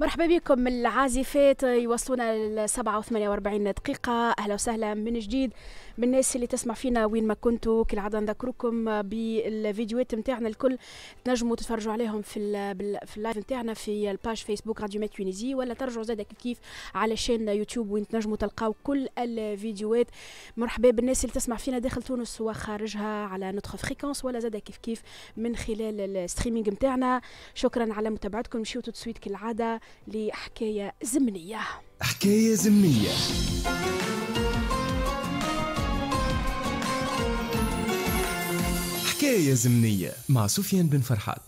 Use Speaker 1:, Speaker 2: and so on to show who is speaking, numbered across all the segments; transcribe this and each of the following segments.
Speaker 1: مرحبا بكم العازفات يوصلونا ل 7 و 48 دقيقة أهلا وسهلا من جديد بالناس اللي تسمع فينا وين ما كنتوا كالعادة نذكركم بالفيديوهات نتاعنا الكل تنجموا تتفرجوا عليهم في في اللايف نتاعنا في الباج فيسبوك راديو مات تونيزي ولا ترجعوا زادا كيف كيف على شان يوتيوب وين تنجموا تلقاو كل الفيديوهات مرحبا بالناس اللي تسمع فينا داخل تونس وخارجها على نوتخ فريكونس ولا زادا كيف كيف من خلال الستريمينغ نتاعنا شكرا على متابعتكم مشيو تو سويت كالعاده لحكايه زمنيه حكايه زمنيه حكايه
Speaker 2: زمنيه مع سفيان بن فرحات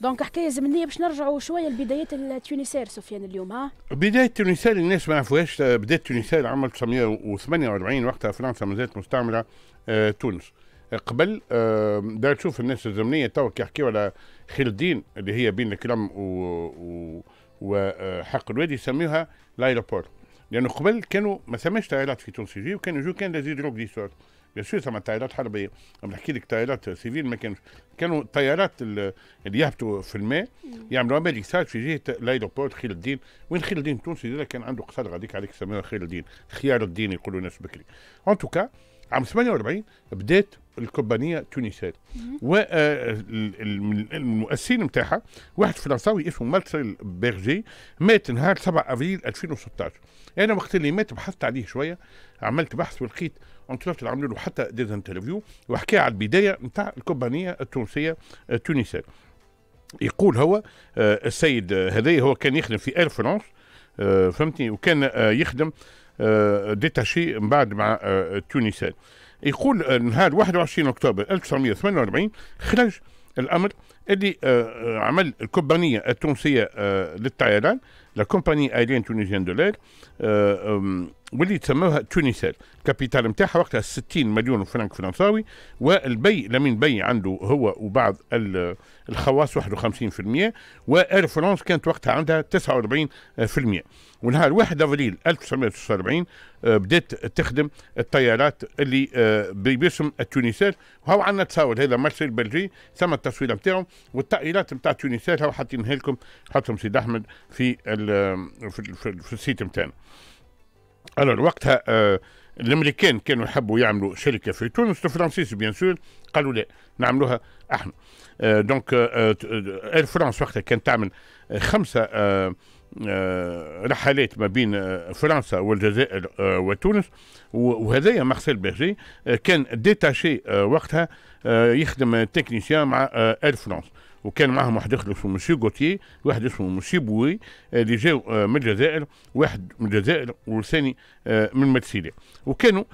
Speaker 1: دونك حكايه زمنيه باش نرجعوا شويه لبدايات التونسير سفيان اليوم ها
Speaker 2: بدايه التونسير الناس ما يعرفوهاش آه، بدايه التونسير عام 1948 وقتها فرنسا مازالت مستعمره آه تونس آه، قبل آه دار تشوف الناس الزمنيه تو كي على خير الدين اللي هي بين الكرم و, و وحق الوادي يسميوها لايروبور لانه قبل كانوا ما ثماش طائرات في تونس يجي وكانوا يجوا كان لازيد روك دي سور بيان سور ثما طائرات حربيه نحكي لك طائرات سيفيل ما كانوش كانوا الطيارات اللي يهبطوا في الماء يعملوا اماليساج في جهه لايروبور خير الدين وين خير الدين التونسي كان عنده قصر غاديك عليك يسموها خير الدين خيار الدين يقولوا ناس بكري ان توكا عام 48 بدات الكوبانيه التونسية والمؤسسين آه، نتاعها واحد فرنساوي اسمه مارسيل بيرجي مات نهار 7 افريل 2016 انا وقت اللي مات بحثت عليه شويه عملت بحث ولقيت انترفت عملوا له حتى ديز انترفيو وحكى على البدايه نتاع الكوبانيه التونسية التونسية آه، يقول هو آه، السيد هذايا هو كان يخدم في اير فرنس فهمتني وكان يخدم آه، ديتاشي من بعد مع التونسان آه، يقول آه، نهار 21 اكتوبر 1948 خرج الامر اللي عمل الكوبانيه التونسية للطيران لا كومباني ايريان تونيزيان دولير واللي تسموها تونيسال كابيتال نتاعها وقتها 60 مليون فرنك فرنساوي والبي لمين بي عنده هو وبعض الخواص 51% واير فرانس كانت وقتها عندها 49% ونهار 1 افريل 1949 آه، بدات تخدم الطيارات اللي آه، باسم التونيسال وهو عندنا تصاور هذا مارسيل بلجي ثم التصوير نتاعو والطائرات نتاع التونيسال هاو حاطينها لكم حطهم سيد احمد في, آه، في السيت نتاعنا الو وقتها آه، الامريكان كانوا يحبوا يعملوا شركه في تونس الفرنسيس بيان سور قالوا لا نعملوها احنا آه، دونك اير آه، فرانس وقتها كانت تعمل خمسه رحلات ما بين فرنسا والجزائر وتونس وهذايا مارسيل بيرجي كان ديتاشي وقتها آه، يخدم تكنيسيان مع اير آه، فرانس وكان معهم واحد يخدم اسمه مسيو غوتيي واحد اسمه مسيو بوي آه، اللي جاو من الجزائر واحد من الجزائر والثاني من مرسيليا وكانوا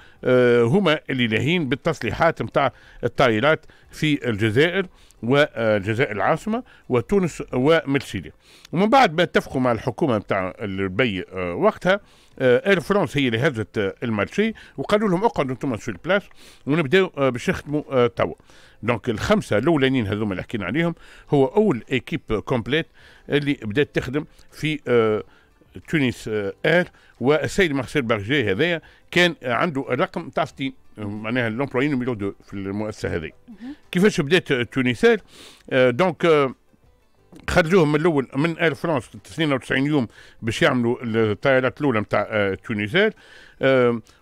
Speaker 2: هما اللي لاهين بالتصليحات نتاع الطائرات في الجزائر والجزائر العاصمه وتونس ومرسيليا ومن بعد ما اتفقوا مع الحكومه نتاع البي وقتها اير آه، فرانس هي اللي هزت آه، الماتشي وقالوا لهم اقعدوا انتم في البلاس ونبداو آه، باش نخدموا توا دونك الخمسه الاولانيين هذوما اللي حكينا عليهم هو اول ايكيب كومبليت اللي بدات تخدم في تونس اير والسيد مارسيل بارجي هذايا كان عنده الرقم تاع 60 معناها لومبلوي نوميرو دو في المؤسسه هذه كيفاش بدات تونس اير دونك خرجوهم من الاول من اير فرانس 92 يوم باش يعملوا الطائرات الاولى نتاع آه، تونيزير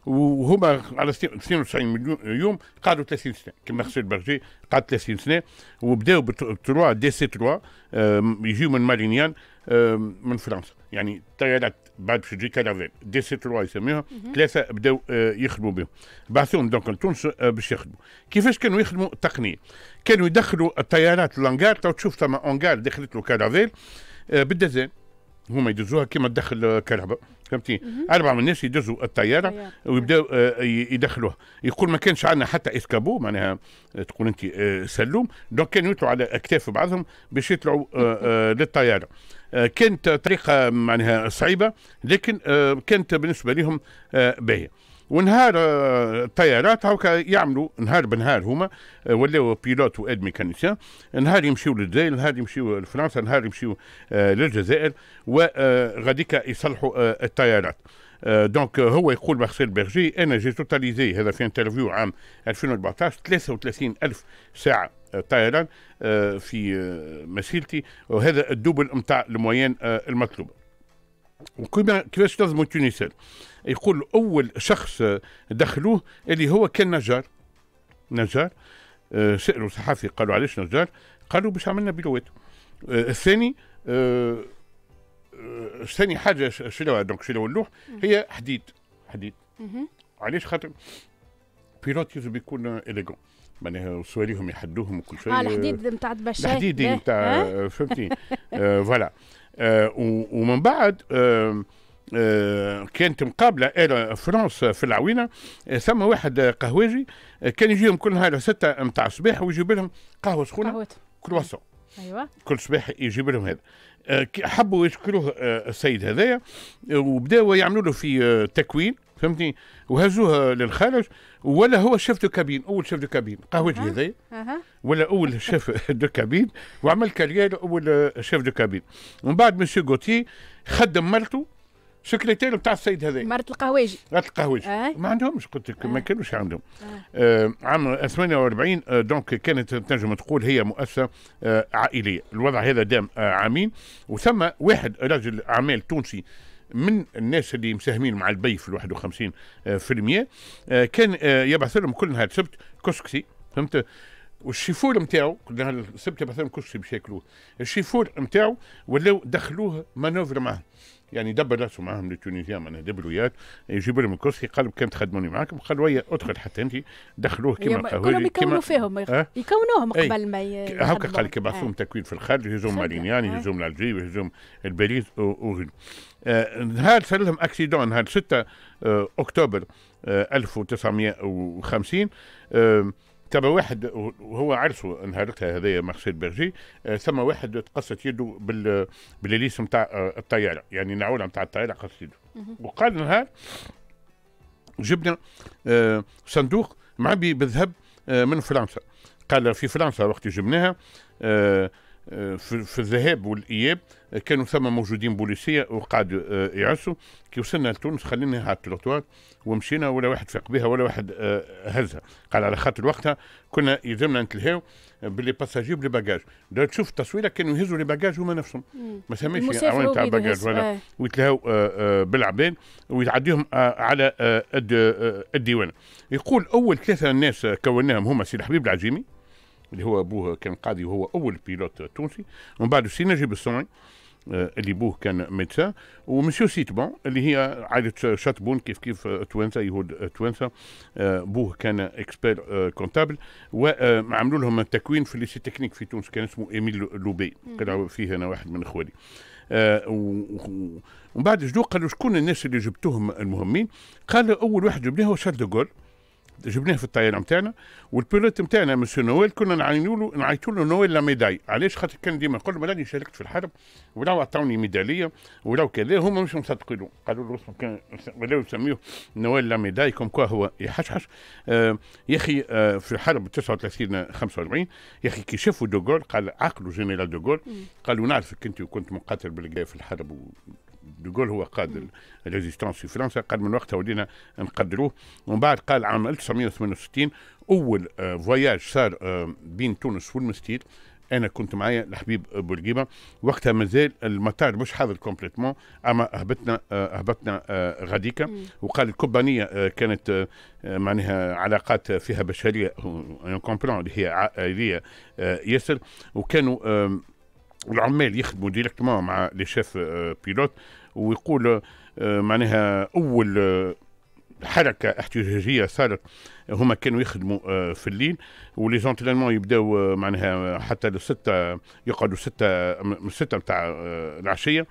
Speaker 2: وهما على 92 مليون يوم قعدوا 30 سنه كما خسر برجي قعد 30 سنه وبداوا بتروا دي سي 3 يجيو من مارينيان من فرنسا يعني طيارات بعد باش تجي كارافيل دي سي لوا يسميوها ثلاثه بداو آه، يخدموا بهم بعثوهم دونك لتونس آه، باش يخدموا كيفاش كانوا يخدموا التقنيه كانوا يدخلوا الطيارات لانغار تو تشوف ثما اونغار دخلت له كارافيل آه، بالدزان هما يدزوها كما تدخل كهرباء فهمتي اربعه من الناس يدزوا الطياره ويبداو يدخلوها يقول ما كانش عندنا حتى اسكابو معناها تقول انت سلوم دونك كانوا يطلعوا على اكتاف بعضهم باش يطلعوا للطياره آه، كانت طريقة معناها صعيبة لكن آه، كانت بالنسبة لهم آه، باهية ونهار الطيارات هاكا يعملوا نهار بنهار هما ولاو بيلوت واد ميكانيسيان نهار يمشيو للجزائر نهار يمشيو لفرنسا نهار يمشيو للجزائر وغاديكا يصلحوا الطيارات دونك هو يقول مارسيل بيرجي انا جي توتاليزي هذا في انترفيو عام 2014 33 الف ساعه طيران آه، في آه، مسيرتي وهذا الدوبل نتاع الموين آه، المطلوب وكما كيفاش تنظموا التونسيين يقول اول شخص دخلوه اللي هو كان نجار نجار سالوا صحافي قالوا علاش نجار قالوا باش عملنا بلوات الثاني ثاني حاجه شنو دونك شنو اللوح هي حديد حديد علاش خاطر بيلوت يجب يكون اليغون معناها وسواليهم يحدوهم وكل شيء اه الحديد
Speaker 1: نتاع دبشات الحديد نتاع فهمتني
Speaker 2: آه، فوالا آه، ومن بعد آه، كانت مقابله الى فرنسا في العوينه ثم واحد قهواجي كان يجيهم كل نهار ستة نتاع الصباح ويجيب لهم قهوه سخونه كرواسون أيوة. ايوه كل صباح يجيب لهم هذا حبوا يشكروه السيد هذايا وبداوا يعملوا له في تكوين فهمتني وهزوها للخارج ولا هو شيف دو كابين اول شيف دو كابين قهوجي هذايا ولا اول شيف دو كابين وعمل كارير اول شيف دو كابين ومن بعد مسيو غوتي خدم مرته سكرتير بتاع السيد هذا مرت القهوجي مرت القهوجي آه. ما عندهمش قلت لك آه. ما كانوش عندهم آه. آه عام 48 آه دونك كانت تنجم تقول هي مؤسسه آه عائليه الوضع هذا دام آه عامين وثم واحد رجل اعمال تونسي من الناس اللي مساهمين مع البي في الواحد وخمسين آه، في المية آه، كان آه، يبعث لهم كل نهار سبت كسكسي فهمت والشيفور نتاعو كنا السبت يبعث لهم كسكسي باش ياكلوه الشيفور نتاعو ولاو دخلوه مانوفر معاه يعني دبر راسه معاهم للتونيزيا معناها دبر وياك يجيب لهم الكرسي قال كان تخدموني معاكم قالوا ويا ادخل حتى انت دخلوه كما القهوه كما فيهم أه؟
Speaker 1: يكونوهم قبل ما هكا قال لك يبعثوهم آه.
Speaker 2: تكوين في الخارج يهزوم مارينيان آه. يهزوم الالجير يهزوم الباريس آه، نهار صار لهم اكسيدون نهار 6 اكتوبر 1950 ترى واحد وهو عرسه نهارتها هذايا مارسيل برجي آه، ثم واحد تقصت يده بال بالليس نتاع آه، الطياره يعني نعوله نتاع الطياره قصت يده وقال نهار جبنا آه، صندوق معبي بالذهب من فرنسا قال في فرنسا وقت جبناها في, في الذهاب والاياب كانوا ثم موجودين بوليسيه وقعدوا آه، يعسوا كي وصلنا لتونس خليني على التروتوار ومشينا ولا واحد فاق بها ولا واحد آه، هزها قال على خاطر وقتها كنا يلزمنا نتلهاو باللي باساجي بلي باجاج تشوف التصويره كانوا يهزوا لي باجاج هما نفسهم ما ثماش عوان تاع باجاج ولا آه. ويتلهاو بالعباد ويعديهم على الديوان يقول اول ثلاثه الناس كوناهم هما سي الحبيب العجيمي اللي هو ابوه كان قاضي وهو اول بيلوت تونسي ومن بعد سي نجيب الصنعي آه، اللي بوه كان ميدسان ومسيو سيتبون اللي هي عائلة شاتبون كيف كيف آه، توانسة يهود آه، توانسة بوه كان اكسبير كونتابل وعملوا لهم تكوين في الليسي تكنيك في تونس كان اسمه ايميل لوبي قال فيه انا واحد من اخواني ومن بعد جدو قالوا شكون الناس اللي جبتوهم المهمين قال اول واحد جبناه هو شارل دوغول جبناه في الطياره نتاعنا والبيلوت نتاعنا مسيو نويل كنا نعينوا له نعيطوا له نويل لا ميداي علاش خاطر كان ديما يقول لهم راني شاركت في الحرب ولو عطوني ميداليه ولو كذا هما مش مصدقينه قالوا له كان ولاو يسميوه نويل لا ميداي كوم كوا هو يحشحش آه، يا اخي آه، في الحرب 39 45 يا اخي كي شافوا دوغول قال عقلوا جنرال دوغول قالوا نعرفك انت وكنت مقاتل بالقايه في الحرب دوغول هو قاد الريزيستانس في فرنسا قال من وقتها ولينا نقدروه ومن بعد قال عام 1968 اول فواياج آه، صار آه، بين تونس والمستير انا كنت معايا الحبيب بورقيبه وقتها مازال المطار مش حاضر كومبليتمون اما هبطنا آه، هبطنا غاديكا وقال الكوبانيه كانت معناها علاقات فيها بشريه كومبلون اللي هي عائليه ياسر وكانوا العمال يخدموا ديريكتومون مع لي شيف آه، بيلوت ويقول آه، معناها اول آه، حركه احتجاجيه صارت هما كانوا يخدموا آه، في الليل ولي زونترينمون يبداو آه، معناها حتى لستة يقعدوا ستة من ستة نتاع آه، العشية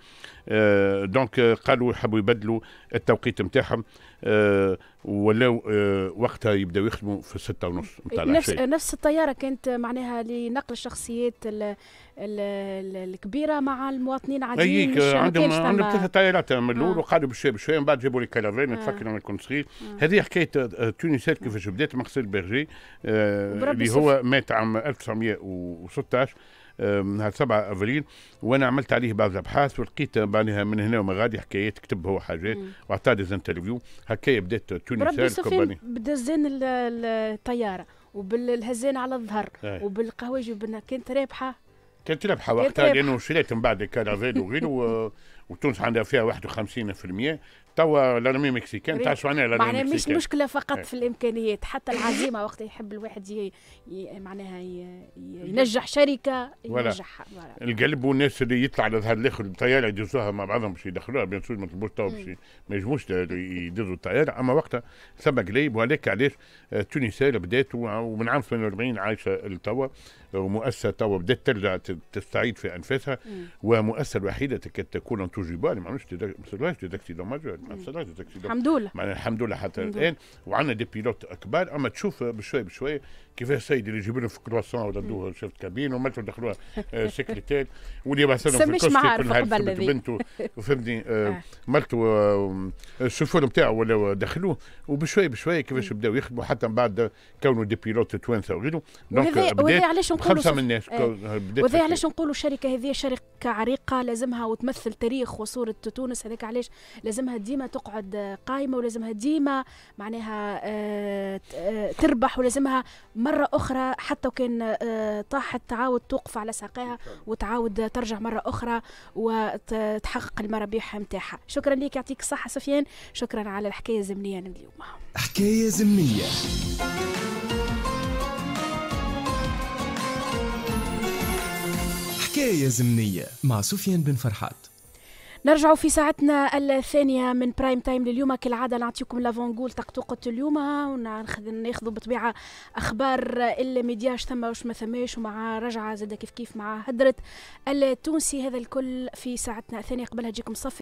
Speaker 2: دونك قالوا يحبوا يبدلوا التوقيت نتاعهم ولاو وقتها يبداو يخدموا في ستة ونص نتاع نفس
Speaker 1: نفس الطياره كانت معناها لنقل الشخصيات ال الكبيره مع المواطنين العاديين عندهم عندهم ثلاثه
Speaker 2: طيارات من الاول وقعدوا بشويه بشويه من بعد جابوا لي كالافان نتفكر انا كنت صغير هذه حكايه تونسات كيفاش بديت مغسل برجي آه، اللي هو مات عام 1916 آه، نهار 7 افريل وانا عملت عليه بعض الابحاث ولقيت بعدها من هنا وما غادي حكايات كتب هو حاجات وعطى ديز انترفيو هكايا بدات تونس بربي
Speaker 1: بدا زين الطياره وبالهزين على الظهر إيه. وبالقهواجي وبالنا كانت رابحه
Speaker 2: كانت رابحه وقتها لانه شريت من بعد كان وغيره وتونس عندها فيها 51% توا لارمي مكسيكان شو معناها لارمي معناها مش مشكله فقط إيه. في
Speaker 1: الامكانيات حتى العزيمه وقت يحب الواحد ي... ي... معناها ي... ينجح شركه ينجحها
Speaker 2: القلب والناس اللي يطلع على ظهر الاخر الطياره يدزوها مع بعضهم باش يدخلوها بيان سور ما تلبوش توا باش ما يجموش يدزوا الطياره اما وقتها ثم قليب وهذاك علاش آه، تونسيه بدات ومن عام 48 عايشه لتوا ومؤسسه توا بدات ترجع تستعيد في انفاسها ومؤسسه الوحيده تكاد تكون جبال يعني ما عملوش ما صارلاش ديز اكسيدون ماجور ما صارلاش ديز اكسيدون الحمد لله الحمد لله حتى الان وعندنا دي بيلوت كبار اما تشوف بشوي بشوي كيفاش السيد اللي يجيب في كرواسون وردوه شفت كابين ومرته دخلوها آه، سكرتير واللي بعث لهم في الكوستي كل بنته فهمتني آه، آه. مرته الشوفور نتاعو ولا دخلوه وبشوي بشوي كيفاش بداوا يخدموا حتى من بعد كونوا دي بيلوت توانسه وغيره دونك علاش نقولوا خمسه من الناس وهذا علاش
Speaker 1: نقولوا الشركه هذه شركه عريقه لازمها وتمثل تاريخ وصوره تونس هذاك علاش لازمها ديما تقعد قايمه ولازمها ديما معناها تربح ولازمها مرة أخرى حتى وكان آه، طاحت تعاود توقف على ساقيها وتعاود ترجع مرة أخرى وتحقق المرابيح نتاعها شكرا لك يعطيك الصحة سفيان شكرا على الحكاية الزمنية اليوم حكاية زمنية حكاية زمنية مع سفيان بن فرحات نرجع في ساعتنا الثانية من برايم تايم لليوم كالعادة نعطيكم لافونغول تقطوقة اليوم ناخذوا بطبيعة أخبار الميدياش ثم واش ما ثماش ومع رجعة زادة كيف كيف مع هدرة التونسي هذا الكل في ساعتنا الثانية قبلها تجيكم صفي